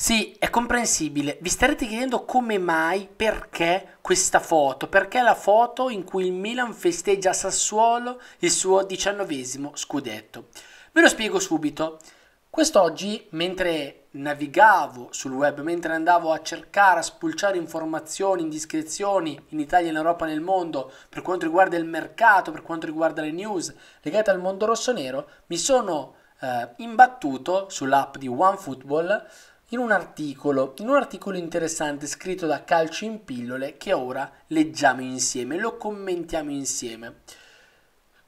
Sì, è comprensibile. Vi starete chiedendo come mai, perché questa foto? Perché la foto in cui il Milan festeggia a Sassuolo il suo diciannovesimo scudetto. Ve lo spiego subito. Quest'oggi, mentre navigavo sul web, mentre andavo a cercare, a spulciare informazioni, indiscrezioni in Italia, in Europa, nel mondo, per quanto riguarda il mercato, per quanto riguarda le news legate al mondo rosso-nero, mi sono eh, imbattuto sull'app di OneFootball in un articolo, in un articolo interessante scritto da Calcio in pillole che ora leggiamo insieme, lo commentiamo insieme.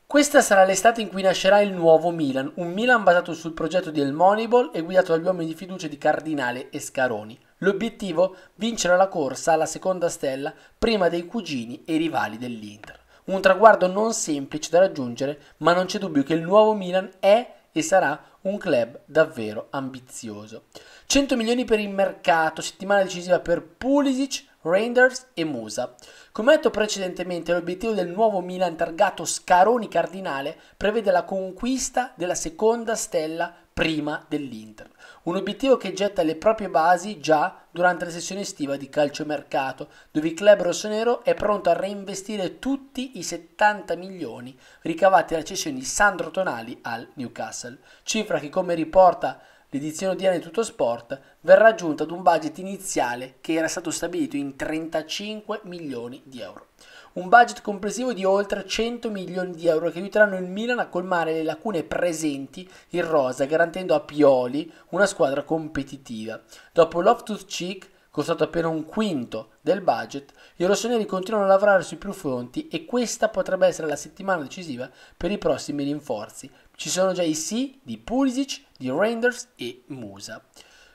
Questa sarà l'estate in cui nascerà il nuovo Milan, un Milan basato sul progetto di El Moneyball e guidato dagli uomini di fiducia di Cardinale e Scaroni. L'obiettivo? Vincere la corsa alla seconda stella prima dei cugini e rivali dell'Inter. Un traguardo non semplice da raggiungere, ma non c'è dubbio che il nuovo Milan è e sarà un club davvero ambizioso. 100 milioni per il mercato, settimana decisiva per Pulisic, Reinders e Musa. Come detto precedentemente, l'obiettivo del nuovo Milan targato Scaroni Cardinale prevede la conquista della seconda stella prima dell'Inter. Un obiettivo che getta le proprie basi già durante la sessione estiva di calciomercato, dove il club rossonero è pronto a reinvestire tutti i 70 milioni ricavati dalla cessione di Sandro Tonali al Newcastle. Cifra che, come riporta l'edizione odierna di Tutto Sport verrà aggiunta ad un budget iniziale che era stato stabilito in 35 milioni di euro. Un budget complessivo di oltre 100 milioni di euro che aiuteranno il Milan a colmare le lacune presenti in rosa, garantendo a Pioli una squadra competitiva. Dopo Loftus-Cheek costato appena un quinto del budget, i rossoneri continuano a lavorare sui più fronti e questa potrebbe essere la settimana decisiva per i prossimi rinforzi. Ci sono già i sì di Pulisic, di Reinders e Musa.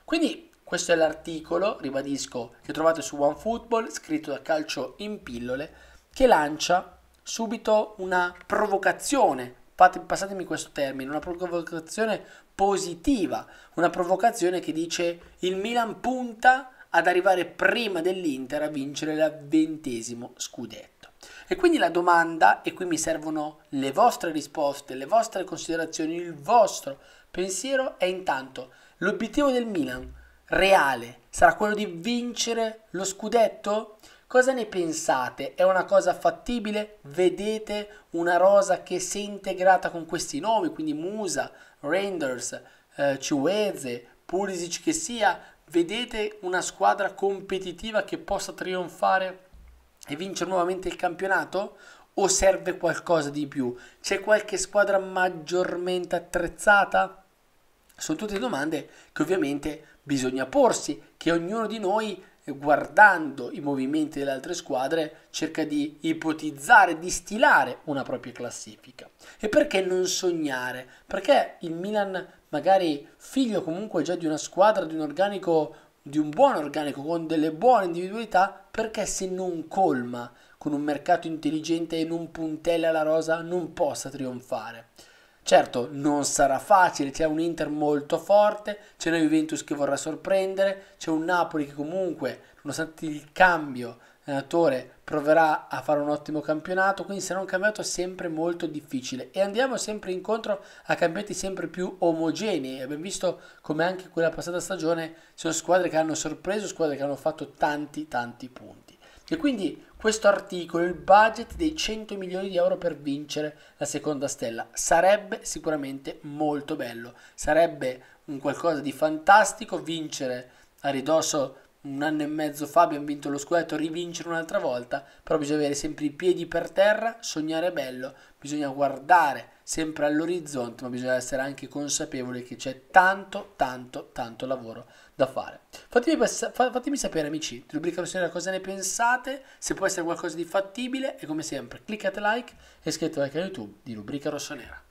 Quindi questo è l'articolo, ribadisco, che trovate su OneFootball, scritto da Calcio in pillole, che lancia subito una provocazione passatemi questo termine, una provocazione positiva, una provocazione che dice il Milan punta ad arrivare prima dell'Inter a vincere il ventesimo scudetto. E quindi la domanda, e qui mi servono le vostre risposte, le vostre considerazioni, il vostro pensiero è intanto l'obiettivo del Milan reale sarà quello di vincere lo scudetto? Cosa ne pensate? È una cosa fattibile? Vedete una rosa che si è integrata con questi nomi, quindi Musa, Renders, eh, Ciueze, Pulisic che sia, Vedete una squadra competitiva che possa trionfare e vincere nuovamente il campionato? O serve qualcosa di più? C'è qualche squadra maggiormente attrezzata? Sono tutte domande che ovviamente bisogna porsi, che ognuno di noi guardando i movimenti delle altre squadre, cerca di ipotizzare, di stilare una propria classifica. E perché non sognare? Perché il Milan, magari figlio comunque già di una squadra, di un organico, di un buon organico, con delle buone individualità, perché se non colma con un mercato intelligente e non puntella la rosa, non possa trionfare? Certo, non sarà facile, c'è un Inter molto forte, c'è una Juventus che vorrà sorprendere, c'è un Napoli che comunque, nonostante il cambio allenatore, proverà a fare un ottimo campionato, quindi sarà un campionato sempre molto difficile e andiamo sempre incontro a campionati sempre più omogenei. Abbiamo visto come anche quella passata stagione ci sono squadre che hanno sorpreso, squadre che hanno fatto tanti tanti punti. E quindi questo articolo, il budget dei 100 milioni di euro per vincere la seconda stella, sarebbe sicuramente molto bello, sarebbe un qualcosa di fantastico vincere a ridosso un anno e mezzo fa abbiamo vinto lo scudetto, rivincere un'altra volta, però bisogna avere sempre i piedi per terra, sognare bello, bisogna guardare sempre all'orizzonte, ma bisogna essere anche consapevoli che c'è tanto, tanto, tanto lavoro da fare. Fatemi, fatemi sapere amici, di rubrica rossera cosa ne pensate, se può essere qualcosa di fattibile e come sempre cliccate like e iscrivetevi al canale YouTube di Rubrica Rossonera.